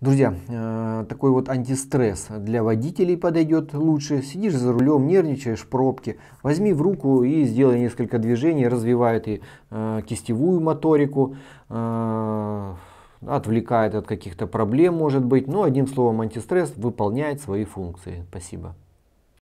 Друзья, э, такой вот антистресс для водителей подойдет лучше. Сидишь за рулем, нервничаешь, в пробке. Возьми в руку и сделай несколько движений, развивает и э, кистевую моторику, э, отвлекает от каких-то проблем, может быть. Но одним словом, антистресс выполняет свои функции. Спасибо.